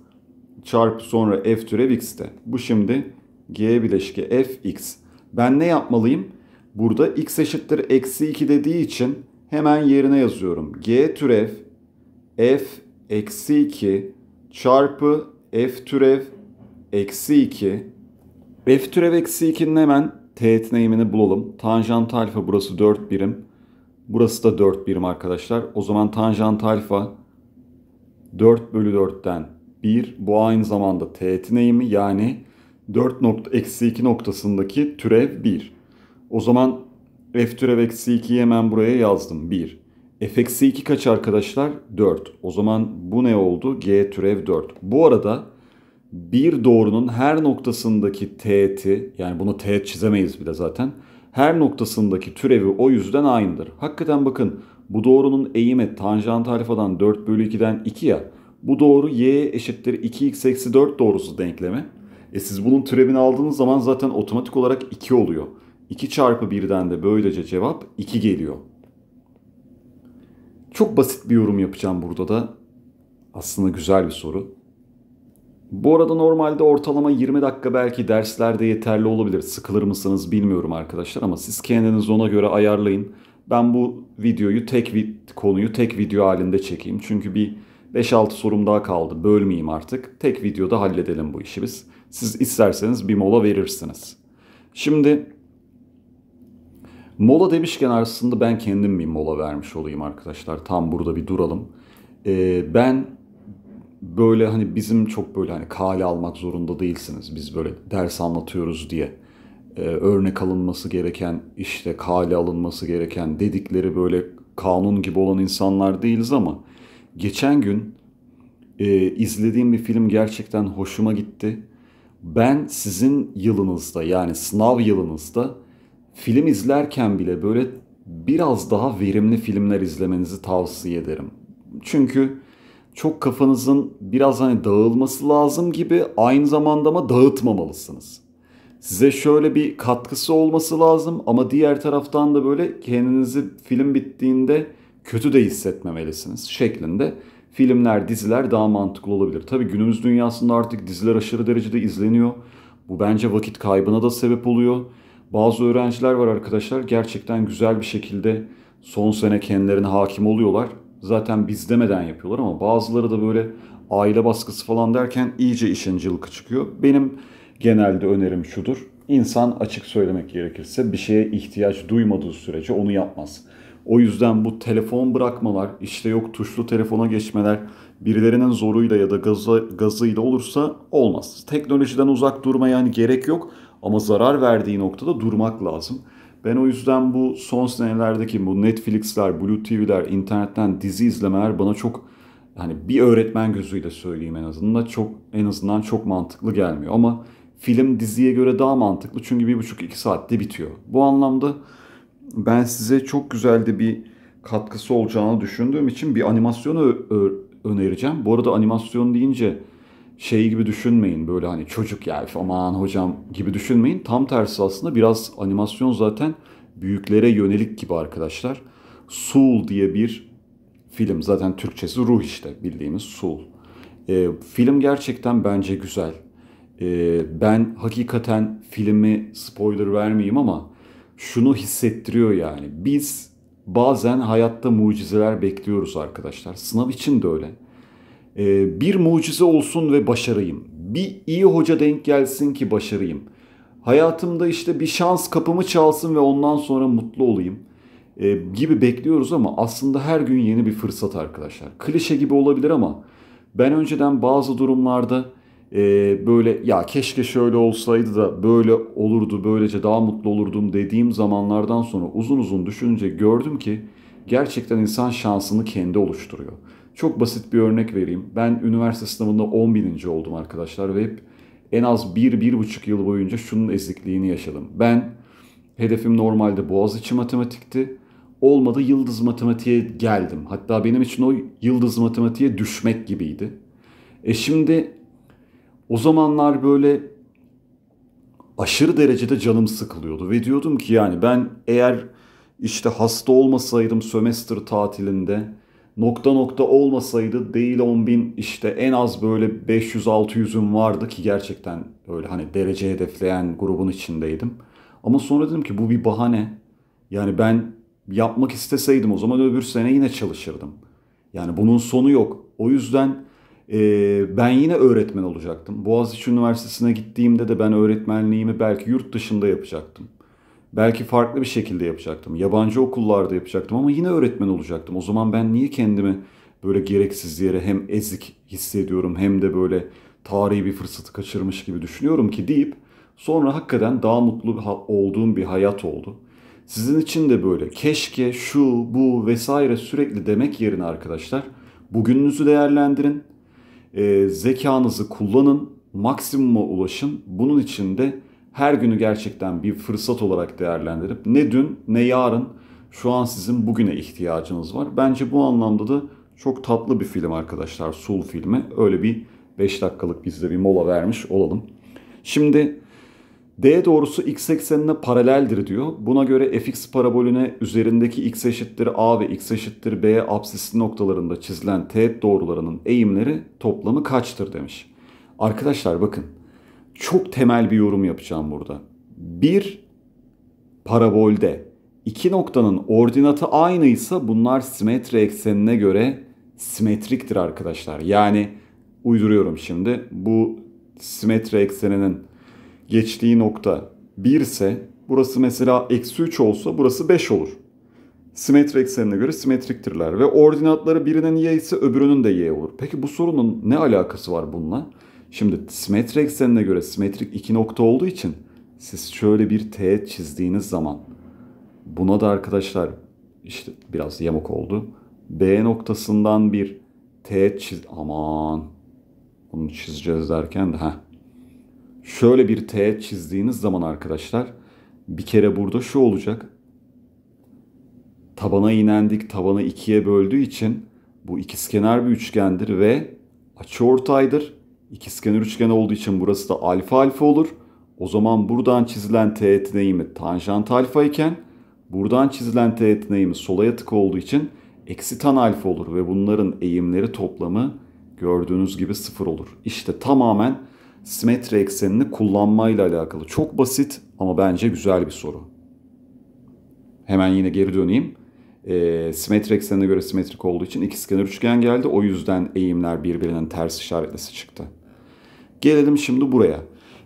çarp sonra f türev x'te. Bu şimdi G bileşik fx. Ben ne yapmalıyım? Burada x eşittir eksi 2 dediği için hemen yerine yazıyorum. G türev f eksi 2 çarpı f türev eksi 2. F türev eksi 2'nin hemen teğet eğimini bulalım. Tanjant alfa burası 4 birim. Burası da 4 birim arkadaşlar. O zaman tanjant alfa 4 bölü 4'ten 1. Bu aynı zamanda teğetin eğimi yani 4 nokta, eksi 2 noktasındaki türev 1. O zaman f türev eksi 2'yi hemen buraya yazdım 1. f eksi 2 kaç arkadaşlar? 4. O zaman bu ne oldu? g türev 4. Bu arada bir doğrunun her noktasındaki teğeti yani bunu teğet çizemeyiz bile zaten her noktasındaki türevi o yüzden aynıdır. Hakikaten bakın bu doğrunun eğimi tanjant alfadan 4 bölü 2'den 2 ya. Bu doğru y eşittir 2x eksi 4 doğrusu denklemi. E siz bunun türevini aldığınız zaman zaten otomatik olarak 2 oluyor. 2 çarpı 1'den de böylece cevap 2 geliyor. Çok basit bir yorum yapacağım burada da. Aslında güzel bir soru. Bu arada normalde ortalama 20 dakika belki derslerde yeterli olabilir. Sıkılır mısınız bilmiyorum arkadaşlar ama siz kendiniz ona göre ayarlayın. Ben bu videoyu tek vi konuyu tek video halinde çekeyim. Çünkü bir 5-6 sorum daha kaldı. Bölmeyeyim artık. Tek videoda halledelim bu işi biz. Siz isterseniz bir mola verirsiniz. Şimdi mola demişken aslında ben kendim bir mola vermiş olayım arkadaşlar. Tam burada bir duralım. Ee, ben böyle hani bizim çok böyle hani kale almak zorunda değilsiniz. Biz böyle ders anlatıyoruz diye e, örnek alınması gereken işte kale alınması gereken dedikleri böyle kanun gibi olan insanlar değiliz ama geçen gün e, izlediğim bir film gerçekten hoşuma gitti. Ben sizin yılınızda yani sınav yılınızda film izlerken bile böyle biraz daha verimli filmler izlemenizi tavsiye ederim. Çünkü çok kafanızın biraz hani dağılması lazım gibi aynı zamanda ama dağıtmamalısınız. Size şöyle bir katkısı olması lazım ama diğer taraftan da böyle kendinizi film bittiğinde kötü de hissetmemelisiniz şeklinde filmler, diziler daha mantıklı olabilir. Tabi günümüz dünyasında artık diziler aşırı derecede izleniyor. Bu bence vakit kaybına da sebep oluyor. Bazı öğrenciler var arkadaşlar gerçekten güzel bir şekilde son sene kendilerine hakim oluyorlar zaten biz demeden yapıyorlar ama bazıları da böyle aile baskısı falan derken iyice işin cılkı çıkıyor. Benim genelde önerim şudur. İnsan açık söylemek gerekirse bir şeye ihtiyaç duymadığı sürece onu yapmaz. O yüzden bu telefon bırakmalar, işte yok tuşlu telefona geçmeler birilerinin zoruyla ya da gazı, gazıyla olursa olmaz. Teknolojiden uzak durmaya yani gerek yok ama zarar verdiği noktada durmak lazım. Ben o yüzden bu son senelerdeki bu Netflix'ler, Blue TV'ler, internetten dizi izlemeler bana çok hani bir öğretmen gözüyle söyleyeyim en azından çok en azından çok mantıklı gelmiyor ama film diziye göre daha mantıklı çünkü bir buçuk iki saatte bitiyor. Bu anlamda ben size çok güzel de bir katkısı olacağını düşündüğüm için bir animasyonu önereceğim. Bu arada animasyon deyince şey gibi düşünmeyin böyle hani çocuk ya aman hocam gibi düşünmeyin. Tam tersi aslında biraz animasyon zaten büyüklere yönelik gibi arkadaşlar. Soul diye bir film zaten Türkçesi ruh işte bildiğimiz Soul. E, film gerçekten bence güzel. E, ben hakikaten filmi spoiler vermeyeyim ama şunu hissettiriyor yani. Biz bazen hayatta mucizeler bekliyoruz arkadaşlar. Sınav için de öyle ee, bir mucize olsun ve başarayım. Bir iyi hoca denk gelsin ki başarayım. Hayatımda işte bir şans kapımı çalsın ve ondan sonra mutlu olayım e, gibi bekliyoruz ama aslında her gün yeni bir fırsat arkadaşlar. Klişe gibi olabilir ama ben önceden bazı durumlarda e, böyle ya keşke şöyle olsaydı da böyle olurdu böylece daha mutlu olurdum dediğim zamanlardan sonra uzun uzun düşününce gördüm ki gerçekten insan şansını kendi oluşturuyor. Çok basit bir örnek vereyim. Ben üniversite sınavında 10 bininci oldum arkadaşlar ve hep en az 1-1,5 yıl boyunca şunun ezikliğini yaşadım. Ben hedefim normalde Boğaziçi matematikti. Olmadı yıldız matematiğe geldim. Hatta benim için o yıldız matematiğe düşmek gibiydi. E şimdi o zamanlar böyle aşırı derecede canım sıkılıyordu ve diyordum ki yani ben eğer işte hasta olmasaydım sömestr tatilinde nokta nokta olmasaydı değil 10 bin işte en az böyle 500-600'üm vardı ki gerçekten öyle hani derece hedefleyen grubun içindeydim. Ama sonra dedim ki bu bir bahane. Yani ben yapmak isteseydim o zaman öbür sene yine çalışırdım. Yani bunun sonu yok. O yüzden e, ben yine öğretmen olacaktım. Boğaziçi Üniversitesi'ne gittiğimde de ben öğretmenliğimi belki yurt dışında yapacaktım. Belki farklı bir şekilde yapacaktım. Yabancı okullarda yapacaktım ama yine öğretmen olacaktım. O zaman ben niye kendimi böyle gereksiz yere hem ezik hissediyorum hem de böyle tarihi bir fırsatı kaçırmış gibi düşünüyorum ki deyip sonra hakikaten daha mutlu olduğum bir hayat oldu. Sizin için de böyle keşke şu bu vesaire sürekli demek yerine arkadaşlar bugününüzü değerlendirin, e, zekanızı kullanın, maksimuma ulaşın. Bunun için de her günü gerçekten bir fırsat olarak değerlendirip ne dün ne yarın şu an sizin bugüne ihtiyacınız var. Bence bu anlamda da çok tatlı bir film arkadaşlar. Sul filmi. Öyle bir 5 dakikalık bizde bir mola vermiş olalım. Şimdi D doğrusu x eksenine paraleldir diyor. Buna göre fx parabolüne üzerindeki x eşittir a ve x eşittir b absisli noktalarında çizilen teğet doğrularının eğimleri toplamı kaçtır demiş. Arkadaşlar bakın çok temel bir yorum yapacağım burada. Bir parabolde iki noktanın ordinatı aynıysa bunlar simetri eksenine göre simetriktir arkadaşlar. Yani uyduruyorum şimdi bu simetri ekseninin geçtiği nokta 1 ise burası mesela eksi 3 olsa burası 5 olur. Simetri eksenine göre simetriktirler ve ordinatları birinin y ise öbürünün de y olur. Peki bu sorunun ne alakası var bununla? Şimdi simetri eksenine göre simetrik iki nokta olduğu için siz şöyle bir teğet çizdiğiniz zaman buna da arkadaşlar işte biraz yamuk oldu. B noktasından bir teğet çiz... Aman bunu çizeceğiz derken de heh. Şöyle bir teğet çizdiğiniz zaman arkadaşlar bir kere burada şu olacak. Tabana inendik tabanı ikiye böldüğü için bu ikizkenar bir üçgendir ve açı ortaydır. İkizkenar üçgen üçgen olduğu için burası da alfa alfa olur. O zaman buradan çizilen teğet eğimi tanjant alfa iken buradan çizilen teğet eğimi sola yatık olduğu için eksi tan alfa olur ve bunların eğimleri toplamı gördüğünüz gibi sıfır olur. İşte tamamen simetri eksenini kullanmayla alakalı. Çok basit ama bence güzel bir soru. Hemen yine geri döneyim. E, simetri eksenine göre simetrik olduğu için ikizkenar üçgen geldi. O yüzden eğimler birbirinin ters işaretlisi çıktı. Gelelim şimdi buraya.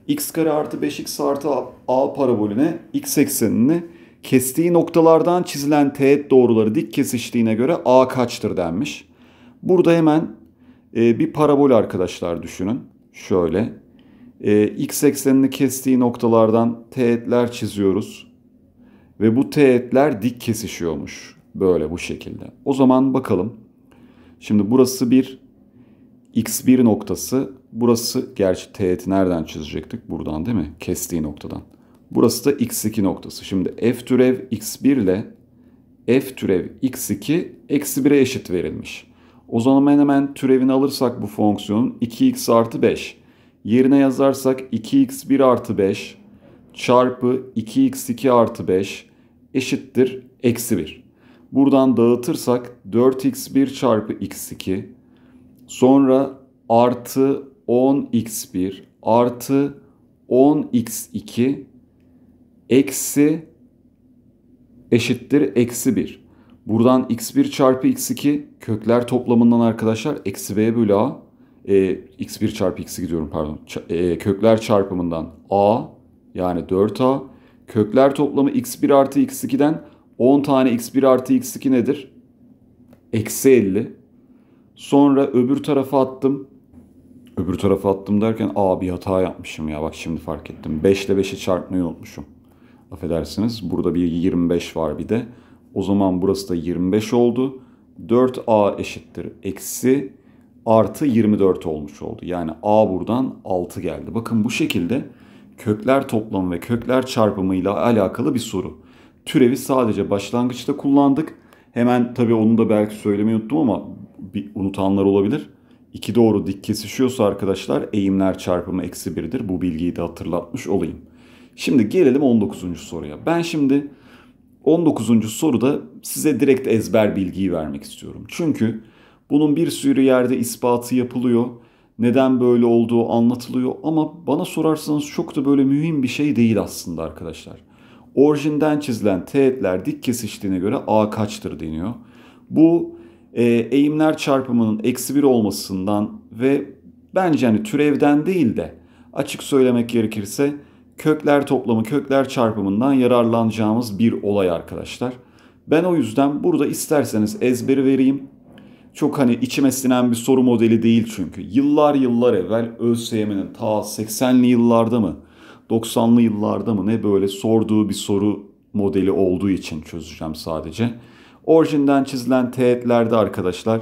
x kare artı 5x artı a parabolüne x eksenini kestiği noktalardan çizilen teğet doğruları dik kesiştiğine göre a kaçtır denmiş. Burada hemen e, bir parabol arkadaşlar düşünün. Şöyle e, x eksenini kestiği noktalardan teğetler çiziyoruz. Ve bu teğetler dik kesişiyormuş. Böyle bu şekilde. O zaman bakalım. Şimdi burası bir x1 noktası. Burası gerçi teğeti nereden çizecektik? Buradan değil mi? Kestiği noktadan. Burası da x2 noktası. Şimdi f türev x1 ile f türev x2 eksi 1'e eşit verilmiş. O zaman hemen türevini alırsak bu fonksiyonun 2x artı 5. Yerine yazarsak 2x1 artı 5 çarpı 2x2 artı 5 eşittir eksi 1. Buradan dağıtırsak 4x1 çarpı x2 sonra artı 10x1 artı 10x2 eksi eşittir eksi 1. Buradan x1 çarpı x2 kökler toplamından arkadaşlar eksi b bölü a e, x1 çarpı x2 diyorum pardon Ç- e, kökler çarpımından a yani 4a kökler toplamı x1 artı x2'den 10 tane x1 artı x2 nedir? Eksi 50. Sonra öbür tarafa attım. Öbür tarafa attım derken aa bir hata yapmışım ya bak şimdi fark ettim. 5 ile 5'i çarpmayı unutmuşum. Affedersiniz burada bir 25 var bir de. O zaman burası da 25 oldu. 4a eşittir eksi artı 24 olmuş oldu. Yani a buradan 6 geldi. Bakın bu şekilde kökler toplamı ve kökler çarpımıyla alakalı bir soru. Türevi sadece başlangıçta kullandık. Hemen tabii onu da belki söylemeyi unuttum ama bir unutanlar olabilir. İki doğru dik kesişiyorsa arkadaşlar eğimler çarpımı eksi 1'dir. Bu bilgiyi de hatırlatmış olayım. Şimdi gelelim 19. soruya. Ben şimdi 19. soruda size direkt ezber bilgiyi vermek istiyorum. Çünkü bunun bir sürü yerde ispatı yapılıyor. Neden böyle olduğu anlatılıyor ama bana sorarsanız çok da böyle mühim bir şey değil aslında arkadaşlar. Orijinden çizilen teğetler dik kesiştiğine göre A kaçtır deniyor. Bu e, eğimler çarpımının eksi bir olmasından ve bence hani türevden değil de açık söylemek gerekirse kökler toplamı kökler çarpımından yararlanacağımız bir olay arkadaşlar. Ben o yüzden burada isterseniz ezberi vereyim. Çok hani içime sinen bir soru modeli değil çünkü. Yıllar yıllar evvel ÖSYM'nin ta 80'li yıllarda mı 90'lı yıllarda mı ne böyle sorduğu bir soru modeli olduğu için çözeceğim sadece. Orijinden çizilen teğetlerde arkadaşlar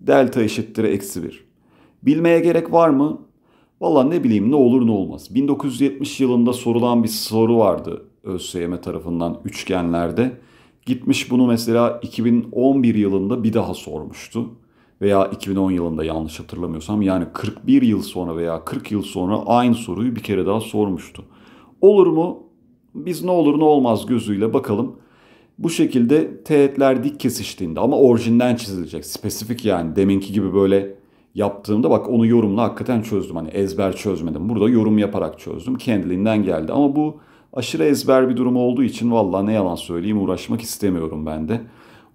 delta eşittir eksi 1. Bilmeye gerek var mı? Valla ne bileyim ne olur ne olmaz. 1970 yılında sorulan bir soru vardı ÖSYM tarafından üçgenlerde. Gitmiş bunu mesela 2011 yılında bir daha sormuştu. Veya 2010 yılında yanlış hatırlamıyorsam yani 41 yıl sonra veya 40 yıl sonra aynı soruyu bir kere daha sormuştu. Olur mu? Biz ne olur ne olmaz gözüyle bakalım. Bu şekilde teğetler dik kesiştiğinde ama orijinden çizilecek. Spesifik yani deminki gibi böyle yaptığımda bak onu yorumla hakikaten çözdüm. Hani ezber çözmedim. Burada yorum yaparak çözdüm. Kendiliğinden geldi. Ama bu aşırı ezber bir durum olduğu için vallahi ne yalan söyleyeyim uğraşmak istemiyorum ben de.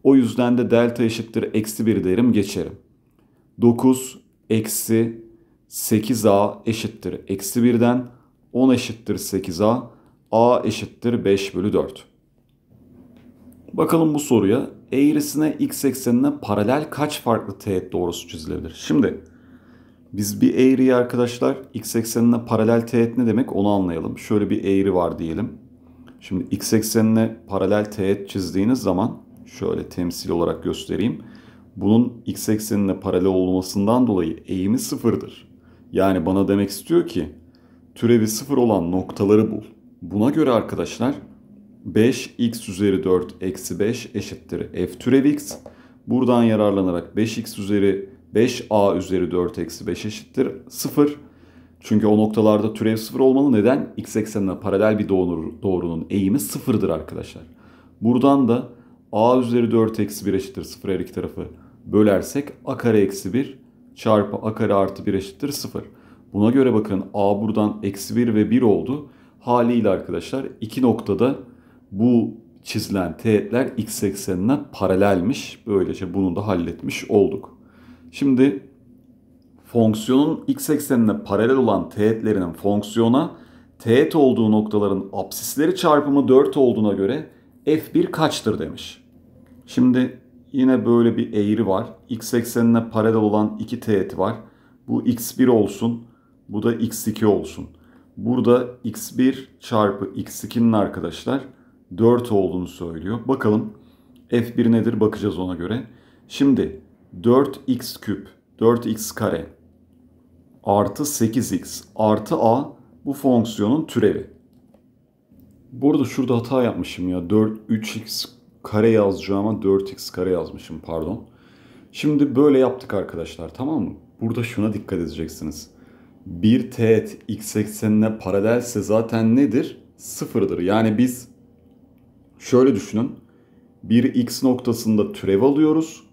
O yüzden de delta eşittir eksi 1 derim geçerim. 9 eksi 8a eşittir eksi 1'den 10 eşittir 8a a eşittir 5 bölü 4. Bakalım bu soruya eğrisine x eksenine paralel kaç farklı teğet doğrusu çizilebilir? Şimdi biz bir eğriyi arkadaşlar x eksenine paralel teğet ne demek onu anlayalım. Şöyle bir eğri var diyelim. Şimdi x eksenine paralel teğet çizdiğiniz zaman şöyle temsil olarak göstereyim. Bunun x eksenine paralel olmasından dolayı eğimi sıfırdır. Yani bana demek istiyor ki türevi sıfır olan noktaları bul. Buna göre arkadaşlar 5x üzeri 4 eksi 5 eşittir f türev x. Buradan yararlanarak 5x üzeri 5a üzeri 4 eksi 5 eşittir 0. Çünkü o noktalarda türev 0 olmalı. Neden? x eksenine paralel bir doğru, doğrunun eğimi 0'dır arkadaşlar. Buradan da a üzeri 4 eksi 1 eşittir 0 her iki tarafı bölersek a kare eksi 1 çarpı a kare artı 1 eşittir 0. Buna göre bakın a buradan eksi 1 ve 1 oldu. Haliyle arkadaşlar iki noktada bu çizilen teğetler x ekseninden paralelmiş. Böylece bunu da halletmiş olduk. Şimdi fonksiyonun x eksenine paralel olan teğetlerinin fonksiyona teğet olduğu noktaların absisleri çarpımı 4 olduğuna göre f1 kaçtır demiş. Şimdi yine böyle bir eğri var. X eksenine paralel olan iki teğet var. Bu x1 olsun. Bu da x2 olsun. Burada x1 çarpı x2'nin arkadaşlar 4 olduğunu söylüyor. Bakalım f1 nedir bakacağız ona göre. Şimdi 4x küp, 4x kare artı 8x artı a bu fonksiyonun türevi. Burada şurada hata yapmışım ya. 4, 3x kare yazacağıma 4x kare yazmışım pardon. Şimdi böyle yaptık arkadaşlar tamam mı? Burada şuna dikkat edeceksiniz. Bir teğet x eksenine paralelse zaten nedir? Sıfırdır. Yani biz şöyle düşünün. Bir x noktasında türev alıyoruz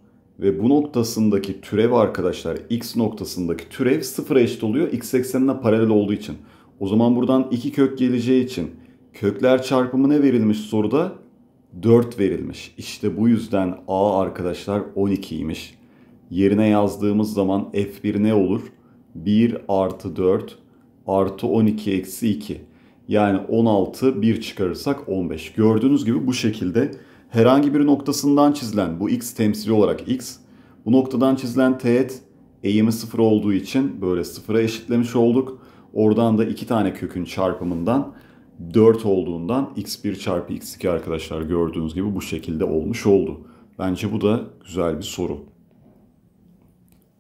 ve bu noktasındaki türev arkadaşlar x noktasındaki türev sıfıra eşit oluyor x eksenine paralel olduğu için. O zaman buradan 2 kök geleceği için kökler çarpımı ne verilmiş soruda? 4 verilmiş. İşte bu yüzden a arkadaşlar 12'ymiş. Yerine yazdığımız zaman f1 ne olur? 1 artı 4 artı 12 eksi 2. Yani 16 1 çıkarırsak 15. Gördüğünüz gibi bu şekilde herhangi bir noktasından çizilen bu x temsili olarak x bu noktadan çizilen teğet eğimi 0 olduğu için böyle sıfıra eşitlemiş olduk. Oradan da iki tane kökün çarpımından 4 olduğundan x1 çarpı x2 arkadaşlar gördüğünüz gibi bu şekilde olmuş oldu. Bence bu da güzel bir soru.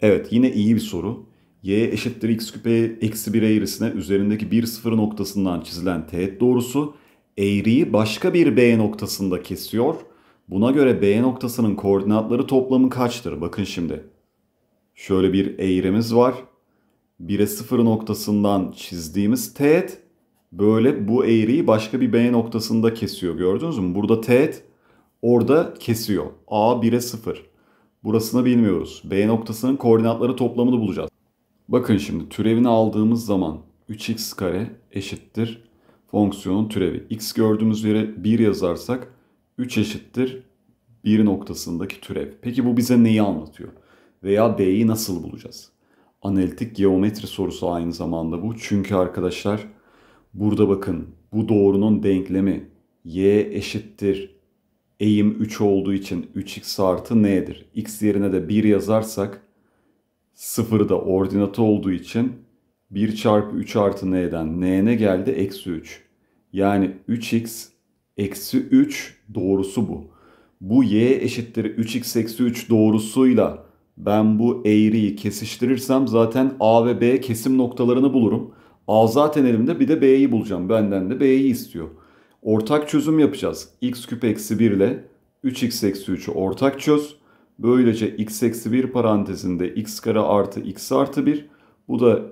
Evet yine iyi bir soru y eşittir x küpe eksi 1 eğrisine üzerindeki 1 sıfır noktasından çizilen teğet doğrusu eğriyi başka bir b noktasında kesiyor. Buna göre b noktasının koordinatları toplamı kaçtır? Bakın şimdi. Şöyle bir eğrimiz var. 1'e 0 noktasından çizdiğimiz teğet böyle bu eğriyi başka bir B noktasında kesiyor. Gördünüz mü? Burada teğet orada kesiyor. A 1'e 0. Burasını bilmiyoruz. B noktasının koordinatları toplamını bulacağız. Bakın şimdi türevini aldığımız zaman 3x kare eşittir fonksiyonun türevi. x gördüğümüz yere 1 yazarsak 3 eşittir 1 noktasındaki türev. Peki bu bize neyi anlatıyor? Veya d'yi nasıl bulacağız? Analitik geometri sorusu aynı zamanda bu. Çünkü arkadaşlar burada bakın bu doğrunun denklemi y eşittir eğim 3 olduğu için 3x artı n'dir. x yerine de 1 yazarsak Sıfırı da ordinatı olduğu için 1 çarpı 3 artı n'den n'ne geldi eksi 3. Yani 3x eksi 3 doğrusu bu. Bu y eşittir 3x eksi 3 doğrusuyla ben bu eğriyi kesiştirirsem zaten a ve b kesim noktalarını bulurum. A zaten elimde bir de B'yi bulacağım. Benden de B'yi istiyor. Ortak çözüm yapacağız. x küp eksi 1 ile 3x eksi 3'ü ortak çöz. Böylece x eksi 1 parantezinde x kare artı x artı 1. Bu da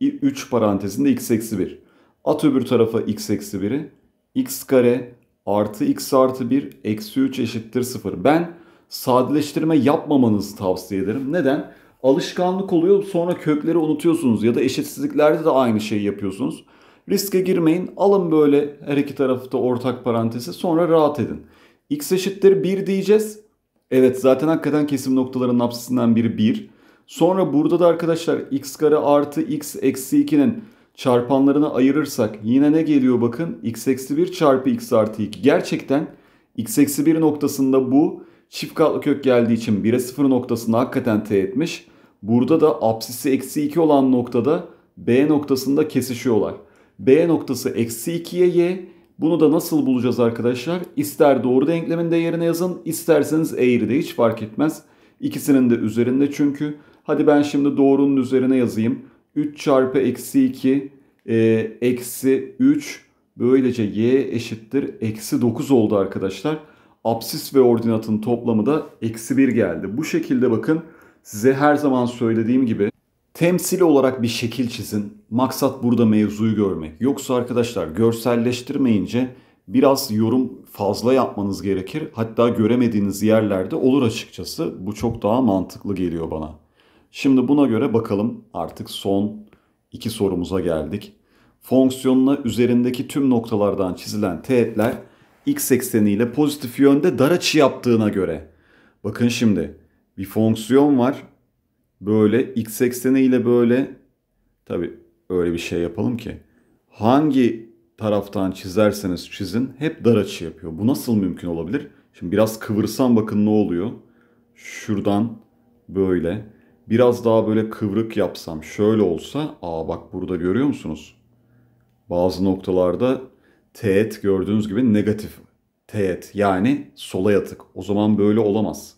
3 parantezinde x eksi 1. At öbür tarafa x eksi 1'i. x kare artı x artı 1 eksi 3 eşittir 0. Ben sadeleştirme yapmamanızı tavsiye ederim. Neden? Alışkanlık oluyor sonra kökleri unutuyorsunuz ya da eşitsizliklerde de aynı şeyi yapıyorsunuz. Riske girmeyin alın böyle her iki tarafta ortak parantezi sonra rahat edin. x eşittir 1 diyeceğiz. Evet zaten hakikaten kesim noktalarının apsisinden biri 1. Sonra burada da arkadaşlar x kare artı x eksi 2'nin çarpanlarını ayırırsak yine ne geliyor bakın x eksi 1 çarpı x artı 2. Gerçekten x eksi 1 noktasında bu çift katlı kök geldiği için 1'e 0 noktasında hakikaten t etmiş. Burada da apsisi eksi 2 olan noktada b noktasında kesişiyorlar. b noktası eksi 2'ye y bunu da nasıl bulacağız arkadaşlar? İster doğru denkleminde yerine yazın, isterseniz eğri de hiç fark etmez. İkisinin de üzerinde çünkü. Hadi ben şimdi doğrunun üzerine yazayım. 3 çarpı eksi 2 e, eksi 3 böylece y eşittir eksi 9 oldu arkadaşlar. Apsis ve ordinatın toplamı da eksi 1 geldi. Bu şekilde bakın size her zaman söylediğim gibi temsil olarak bir şekil çizin Maksat burada mevzuyu görmek. Yoksa arkadaşlar görselleştirmeyince biraz yorum fazla yapmanız gerekir. Hatta göremediğiniz yerlerde olur açıkçası. Bu çok daha mantıklı geliyor bana. Şimdi buna göre bakalım artık son iki sorumuza geldik. Fonksiyonuna üzerindeki tüm noktalardan çizilen teğetler x ekseniyle pozitif yönde dar açı yaptığına göre. Bakın şimdi bir fonksiyon var. Böyle x ekseniyle böyle tabi öyle bir şey yapalım ki hangi taraftan çizerseniz çizin hep dar açı yapıyor. Bu nasıl mümkün olabilir? Şimdi biraz kıvırsam bakın ne oluyor. Şuradan böyle biraz daha böyle kıvrık yapsam şöyle olsa aa bak burada görüyor musunuz? Bazı noktalarda teğet gördüğünüz gibi negatif teğet yani sola yatık. O zaman böyle olamaz.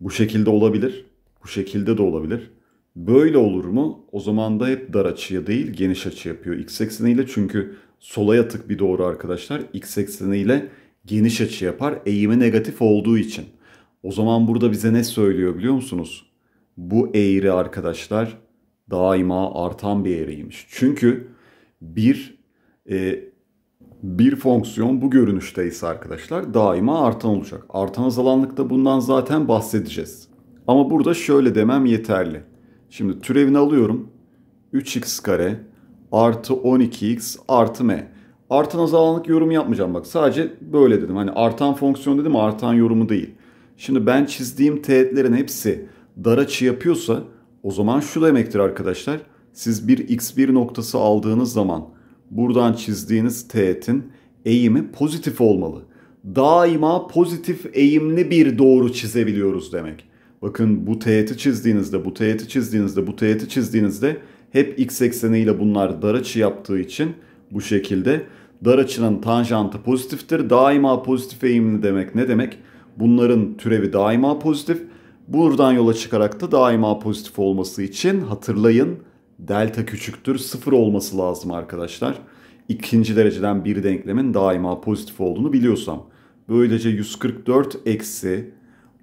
Bu şekilde olabilir. Bu şekilde de olabilir. Böyle olur mu? O zaman da hep dar açıya değil geniş açı yapıyor. X ekseniyle çünkü sola yatık bir doğru arkadaşlar. X ekseniyle geniş açı yapar eğimi negatif olduğu için. O zaman burada bize ne söylüyor biliyor musunuz? Bu eğri arkadaşlar daima artan bir eğriymiş. Çünkü bir e, bir fonksiyon bu görünüşte ise arkadaşlar daima artan olacak. Artan azalanlıkta bundan zaten bahsedeceğiz. Ama burada şöyle demem yeterli. Şimdi türevini alıyorum. 3x kare artı 12x artı m. Artan azalanlık yorum yapmayacağım bak. Sadece böyle dedim. Hani artan fonksiyon dedim artan yorumu değil. Şimdi ben çizdiğim teğetlerin hepsi dar açı yapıyorsa o zaman şu demektir arkadaşlar. Siz bir x1 noktası aldığınız zaman buradan çizdiğiniz teğetin eğimi pozitif olmalı. Daima pozitif eğimli bir doğru çizebiliyoruz demek. Bakın bu teğeti çizdiğinizde, bu teğeti çizdiğinizde, bu teğeti çizdiğinizde hep x ekseniyle bunlar dar açı yaptığı için bu şekilde dar açının tanjantı pozitiftir. Daima pozitif eğimli demek ne demek? Bunların türevi daima pozitif. Buradan yola çıkarak da daima pozitif olması için hatırlayın delta küçüktür sıfır olması lazım arkadaşlar. İkinci dereceden bir denklemin daima pozitif olduğunu biliyorsam. Böylece 144 eksi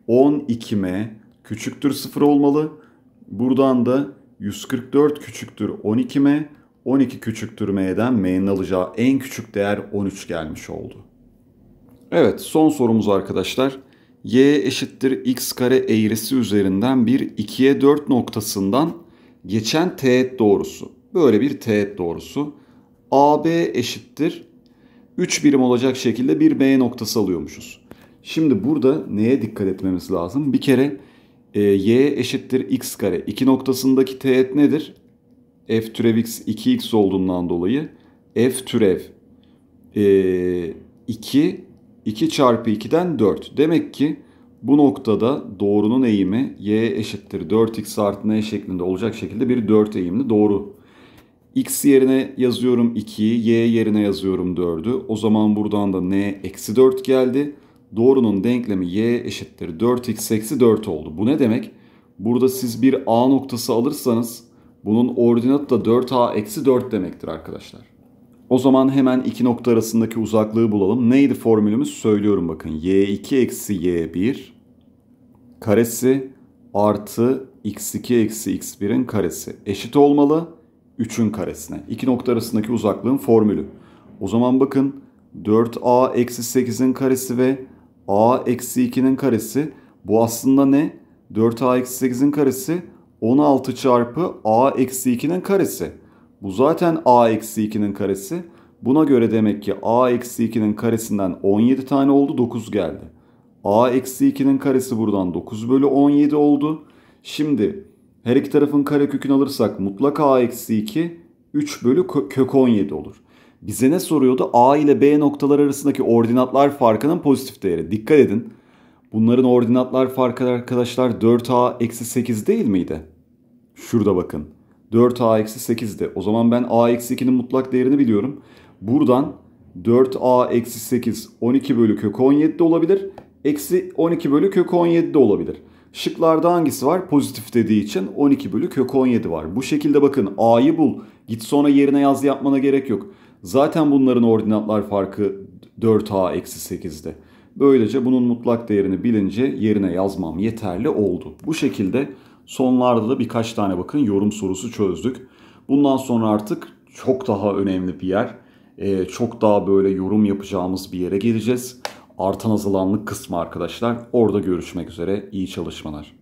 12m küçüktür 0 olmalı. Buradan da 144 küçüktür 12m, 12 küçüktür m'den m'nin alacağı en küçük değer 13 gelmiş oldu. Evet son sorumuz arkadaşlar. y eşittir x kare eğrisi üzerinden bir 2'ye 4 noktasından geçen teğet doğrusu. Böyle bir teğet doğrusu. AB eşittir 3 birim olacak şekilde bir B noktası alıyormuşuz. Şimdi burada neye dikkat etmemiz lazım? Bir kere ee, y eşittir x kare. 2 noktasındaki teğet nedir? f türev x 2x olduğundan dolayı f türev e, 2 2 çarpı 2'den 4. Demek ki bu noktada doğrunun eğimi y eşittir 4x artı n şeklinde olacak şekilde bir 4 eğimli doğru. x yerine yazıyorum 2'yi, y yerine yazıyorum 4'ü. O zaman buradan da n eksi 4 geldi doğrunun denklemi y eşittir 4x eksi 4 oldu. Bu ne demek? Burada siz bir a noktası alırsanız bunun ordinatı da 4a eksi 4 demektir arkadaşlar. O zaman hemen iki nokta arasındaki uzaklığı bulalım. Neydi formülümüz? Söylüyorum bakın. y2 eksi y1 karesi artı x2 eksi x1'in karesi eşit olmalı 3'ün karesine. İki nokta arasındaki uzaklığın formülü. O zaman bakın 4a eksi 8'in karesi ve a eksi 2'nin karesi bu aslında ne? 4a eksi 8'in karesi 16 çarpı a eksi 2'nin karesi. Bu zaten a eksi 2'nin karesi. Buna göre demek ki a eksi 2'nin karesinden 17 tane oldu 9 geldi. a eksi 2'nin karesi buradan 9 bölü 17 oldu. Şimdi her iki tarafın karekökünü alırsak mutlaka a eksi 2 3 bölü kök 17 olur. Bize ne soruyordu? A ile B noktalar arasındaki ordinatlar farkının pozitif değeri. Dikkat edin. Bunların ordinatlar farkı arkadaşlar 4A eksi 8 değil miydi? Şurada bakın. 4A eksi 8'di. O zaman ben A eksi 2'nin mutlak değerini biliyorum. Buradan 4A eksi 8 12 bölü kök 17 de olabilir. Eksi 12 bölü kök 17 de olabilir. Şıklarda hangisi var? Pozitif dediği için 12 bölü kök 17 var. Bu şekilde bakın A'yı bul. Git sonra yerine yaz yapmana gerek yok. Zaten bunların ordinatlar farkı 4 a 8'de. Böylece bunun mutlak değerini bilince yerine yazmam yeterli oldu. Bu şekilde sonlarda da birkaç tane bakın yorum sorusu çözdük. Bundan sonra artık çok daha önemli bir yer. E, çok daha böyle yorum yapacağımız bir yere geleceğiz. Artan azalanlık kısmı arkadaşlar. Orada görüşmek üzere. İyi çalışmalar.